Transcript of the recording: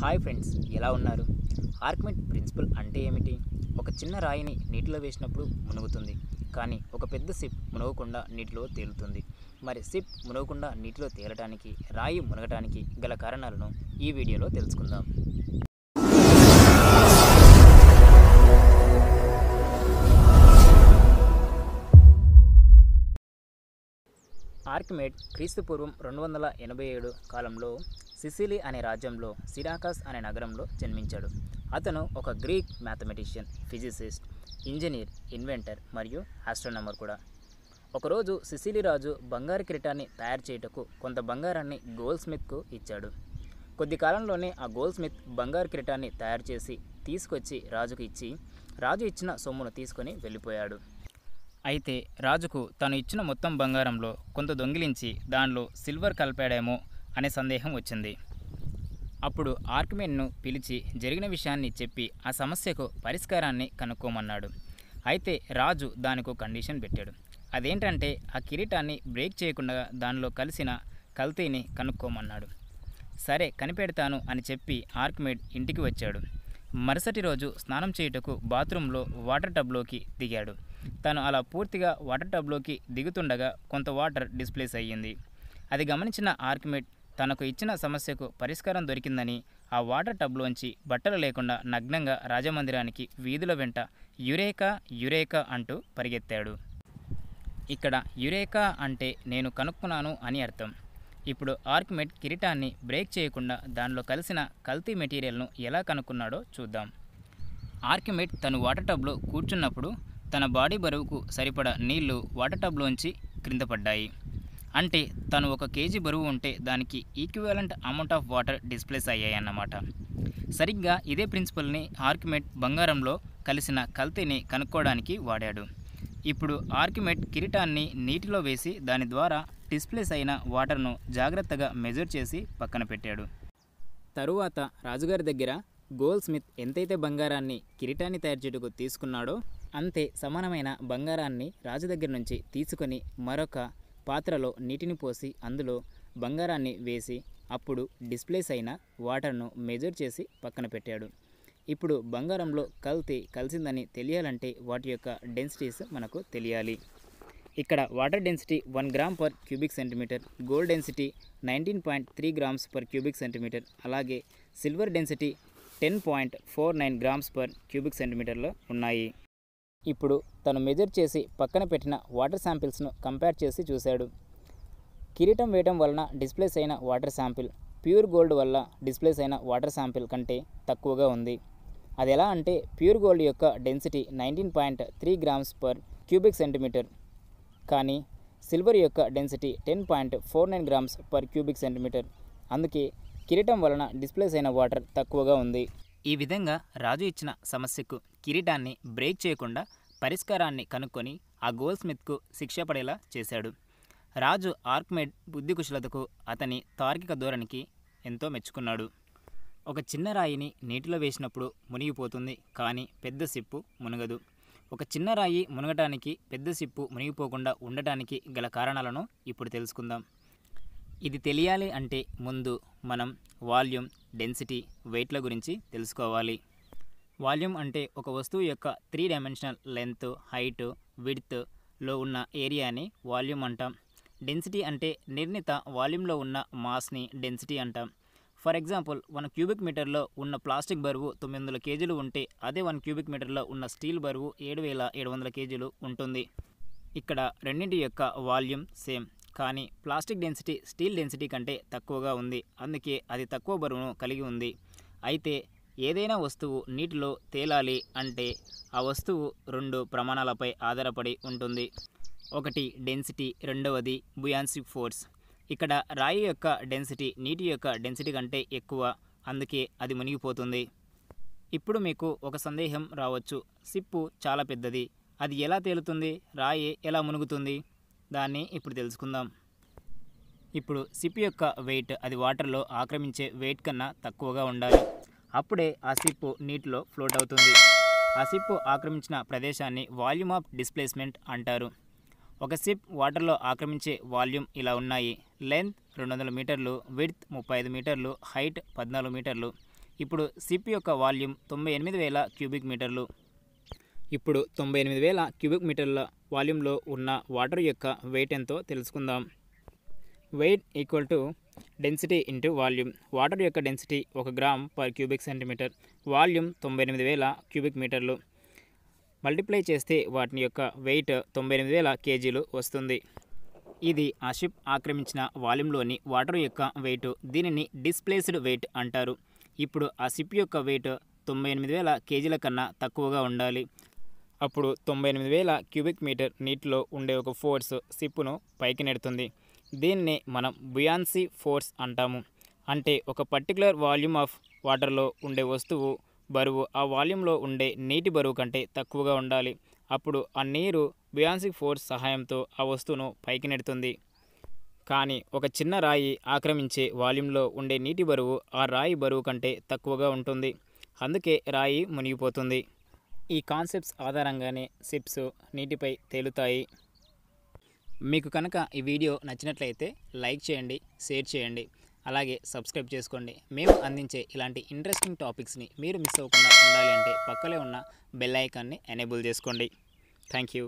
hi friends ఎలా ఉన్నారు ఆర్కిమెట్ principal అంటే ఏమిటి ఒక చిన్న రాయిని నీటిలో వేసినప్పుడు మునుగుతుంది కానీ ఒక పెద్ద సిప్ మునగకుండా నీటిలో తేలుతుంది మరి సిప్ మునగకుండా నీటిలో తేలటానికి రాయి మునగటానికి గల కారణాలను ఈ వీడియోలో తెలుసుకుందాం ఆర్కిమేట్ క్రీస్తుపూర్వం రెండు వందల ఎనభై ఏడు కాలంలో సిసిలి అనే రాజ్యంలో సిరాకస్ అనే నగరంలో జన్మించాడు అతను ఒక Greek mathematician physicist engineer inventor మరియు ఆస్ట్రోనమర్ కూడా ఒకరోజు సిసిలి రాజు బంగారు కిరీటాన్ని తయారు చేయుటకు కొంత బంగారాన్ని గోల్డ్ స్మిత్కు ఇచ్చాడు కొద్ది కాలంలోనే ఆ గోల్డ్ స్మిత్ బంగారు కిరీటాన్ని తయారు చేసి తీసుకొచ్చి రాజుకు ఇచ్చి రాజు ఇచ్చిన సొమ్మును తీసుకొని వెళ్ళిపోయాడు అయితే రాజుకు తను ఇచ్చిన మొత్తం బంగారంలో కొంత దొంగిలించి దానిలో సిల్వర్ కలిపాడేమో అనే సందేహం వచ్చింది అప్పుడు ఆర్క్మెన్ను పిలిచి జరిగిన విషయాన్ని చెప్పి ఆ సమస్యకు పరిష్కారాన్ని కనుక్కోమన్నాడు అయితే రాజు దానికి కండిషన్ పెట్టాడు అదేంటంటే ఆ కిరీటాన్ని బ్రేక్ చేయకుండా దానిలో కలిసిన కల్తీని కనుక్కోమన్నాడు సరే కనిపెడతాను అని చెప్పి ఆర్క్మేడ్ ఇంటికి వచ్చాడు మరుసటి రోజు స్నానం చేయుటకు బాత్రూంలో వాటర్ టబ్లోకి దిగాడు తను అలా పూర్తిగా వాటర్ టబ్లోకి దిగుతుండగా కొంత వాటర్ డిస్ప్లేస్ అయ్యింది అది గమనించిన ఆర్క్మేడ్ తనకు ఇచ్చిన సమస్యకు పరిష్కారం దొరికిందని ఆ వాటర్ టబ్లోంచి బట్టలు లేకుండా నగ్నంగా రాజమందిరానికి వీధుల వెంట యురేకా యురేకా అంటూ పరిగెత్తాడు ఇక్కడ యురేకా అంటే నేను కనుక్కున్నాను అని అర్థం ఇప్పుడు ఆర్కిమెట్ కిరీటాన్ని బ్రేక్ చేయకుండా దానిలో కలిసిన కల్తీ మెటీరియల్ను ఎలా కనుక్కున్నాడో చూద్దాం ఆర్కిమెట్ తను వాటర్ టబ్లో కూర్చున్నప్పుడు తన బాడీ బరువుకు సరిపడా నీళ్లు వాటర్ టబ్లోంచి క్రింద పడ్డాయి అంటే తను ఒక కేజీ బరువు ఉంటే దానికి equivalent amount of water displace అయ్యాయన్నమాట సరిగ్గా ఇదే ప్రిన్సిపల్ని ఆర్కిమెట్ బంగారంలో కలిసిన కల్తీని కనుక్కోవడానికి వాడాడు ఇప్పుడు ఆర్కిమెట్ కిరీటాన్ని నీటిలో వేసి దాని ద్వారా డిస్ప్లేస్ అయిన వాటర్ను జాగ్రత్తగా మెజర్ చేసి పక్కన పెట్టాడు తరువాత రాజుగారి దగ్గర గోల్ స్మిత్ ఎంతైతే బంగారాన్ని కిరీటాన్ని తయారు చేయటకు తీసుకున్నాడో అంతే సమానమైన బంగారాన్ని రాజు దగ్గర నుంచి తీసుకొని మరొక పాత్రలో నీటిని పోసి అందులో బంగారాన్ని వేసి అప్పుడు డిస్ప్లేస్ అయిన వాటర్ను మెజర్ చేసి పక్కన పెట్టాడు ఇప్పుడు బంగారంలో కల్తీ కలిసిందని తెలియాలంటే వాటి యొక్క డెన్సిటీస్ మనకు తెలియాలి ఇక్కడ water density one gram per cubic centimetre gold density nineteen point three grams per cubic centimetre అలాగే silver density ten point four nine grams per cubic సెంటీమీటర్లో ఉన్నాయి ఇప్పుడు తను మెజర్ చేసి పక్కన పెట్టిన వాటర్ శాంపిల్స్ను కంపేర్ చేసి చూశాడు కిరీటం వేయటం వలన డిస్ప్లేస్ అయిన వాటర్ శాంపిల్ ప్యూర్ గోల్డ్ వల్ల డిస్ప్లేస్ అయిన వాటర్ శాంపిల్ కంటే తక్కువగా ఉంది అది ఎలా అంటే ప్యూర్ గోల్డ్ యొక్క density nineteen point three grams per cubic centimetre కానీ సిల్వర్ యొక్క density ten point four nine grams per cubic centimetre అందుకే కిరీటం వలన డిస్ప్లేస్ అయిన వాటర్ తక్కువగా ఉంది ఈ విధంగా రాజు ఇచ్చిన సమస్యకు కిరీటాన్ని బ్రేక్ చేయకుండా పరిష్కారాన్ని కనుక్కొని ఆ గోల్ స్మిత్కు శిక్ష పడేలా చేశాడు రాజు ఆర్క్మెడ్ బుద్ధి కుశలతకు అతని తార్కిక ధోరణికి ఎంతో మెచ్చుకున్నాడు ఒక చిన్న రాయిని నీటిలో వేసినప్పుడు మునిగిపోతుంది కానీ పెద్ద సిప్పు మునగదు ఒక చిన్న రాయి మునగటానికి పెద్ద సిప్పు మునిగిపోకుండా ఉండటానికి గల కారణాలను ఇప్పుడు తెలుసుకుందాం ఇది తెలియాలి అంటే ముందు మనం వాల్యూమ్ డెన్సిటీ వెయిట్ల గురించి తెలుసుకోవాలి వాల్యూమ్ అంటే ఒక వస్తువు యొక్క three dimensional length height width లో ఉన్న ఏరియాని వాల్యూమ్ అంటాం డెన్సిటీ అంటే నిర్ణీత వాల్యూమ్లో ఉన్న మాస్ని డెన్సిటీ అంటాం ఫర్ ఎగ్జాంపుల్ వన్ క్యూబిక్ మీటర్లో ఉన్న ప్లాస్టిక్ బరువు తొమ్మిది వందల కేజీలు ఉంటే అదే వన్ క్యూబిక్ మీటర్లో ఉన్న స్టీల్ బరువు ఏడు వేల ఏడు వందల కేజీలు ఉంటుంది ఇక్కడ రెండింటి యొక్క వాల్యూమ్ సేమ్ కానీ ప్లాస్టిక్ డెన్సిటీ స్టీల్ డెన్సిటీ కంటే తక్కువగా ఉంది అందుకే అది తక్కువ బరువును కలిగి ఉంది అయితే ఏదైనా వస్తువు నీటిలో తేలాలి అంటే ఆ వస్తువు రెండు ప్రమాణాలపై ఆధారపడి ఉంటుంది ఒకటి డెన్సిటీ రెండవది బుయాన్సి ఫోర్స్ ఇక్కడ రాయి యొక్క డెన్సిటీ నీటి యొక్క డెన్సిటీ కంటే ఎక్కువ అందుకే అది మునిగిపోతుంది ఇప్పుడు మీకు ఒక సందేహం రావచ్చు సిప్పు చాలా పెద్దది అది ఎలా తేలుతుంది రాయి ఎలా మునుగుతుంది దాన్ని ఇప్పుడు తెలుసుకుందాం ఇప్పుడు సిప్ యొక్క వెయిట్ అది వాటర్లో ఆక్రమించే వెయిట్ కన్నా తక్కువగా ఉండాలి అప్పుడే ఆ సిప్ నీటిలో ఫ్లోట్ అవుతుంది ఆ సిప్ ఆక్రమించిన ప్రదేశాన్ని వాల్యూమ్ ఆఫ్ డిస్ప్లేస్మెంట్ అంటారు ఒక సిప్ వాటర్లో ఆక్రమించే వాల్యూమ్ ఇలా ఉన్నాయి లెంత్ రెండు వందల మీటర్లు విడ్త్ ముప్పై ఐదు మీటర్లు హైట్ పద్నాలుగు మీటర్లు ఇప్పుడు సిప్ యొక్క వాల్యూమ్ తొంభై ఎనిమిది వేల క్యూబిక్ మీటర్లు ఇప్పుడు తొంభై ఎనిమిది వేల క్యూబిక్ మీటర్ల వాల్యూమ్లో ఉన్న వాటర్ యొక్క వెయిట్ ఎంతో తెలుసుకుందాం weight equal to density into volume water యొక్క డెన్సిటీ ఒక gram per cubic centimetre volume తొంభై ఎనిమిది వేల క్యూబిక్ మీటర్లు మల్టిప్లై చేస్తే వాటిని యొక్క వెయిట్ తొంభై ఎనిమిది వేల కేజీలు వస్తుంది ఇది ఆ షిప్ ఆక్రమించిన వాల్యూమ్లోని వాటర్ యొక్క వెయిట్ దీనిని డిస్ప్లేస్డ్ వెయిట్ అంటారు ఇప్పుడు ఆ షిప్ యొక్క వెయిట్ తొంభై ఎనిమిది వేల కేజీల కన్నా తక్కువగా ఉండాలి అప్పుడు తొంభై ఎనిమిది వేల క్యూబిక్ మీటర్ నీటిలో ఉండే ఒక ఫోర్స్ సిప్పును పైకి నెడుతుంది దీన్ని మనం బుయాన్సీ ఫోర్స్ అంటాము అంటే ఒక పర్టికులర్ వాల్యూమ్ ఆఫ్ వాటర్లో ఉండే వస్తువు బరువు ఆ వాల్యూంలో ఉండే నీటి బరువు కంటే తక్కువగా ఉండాలి అప్పుడు ఆ నీరు బియాన్సిక్ ఫోర్స్ సహాయంతో ఆ వస్తువును పైకి నెడుతుంది కానీ ఒక చిన్న రాయి ఆక్రమించే వాల్యూంలో ఉండే నీటి బరువు ఆ రాయి బరువు కంటే తక్కువగా ఉంటుంది అందుకే రాయి మునిగిపోతుంది ఈ కాన్సెప్ట్స్ ఆధారంగానే సిప్స్ నీటిపై తేలుతాయి మీకు కనుక ఈ వీడియో నచ్చినట్లయితే లైక్ చేయండి షేర్ చేయండి అలాగే సబ్స్క్రైబ్ చేసుకోండి మేము అందించే ఇలాంటి ఇంట్రెస్టింగ్ టాపిక్స్ని మీరు మిస్ అవ్వకుండా ఉండాలి అంటే పక్కలే ఉన్న బెల్ ఐకాన్ని ఎనేబుల్ చేసుకోండి థ్యాంక్ యూ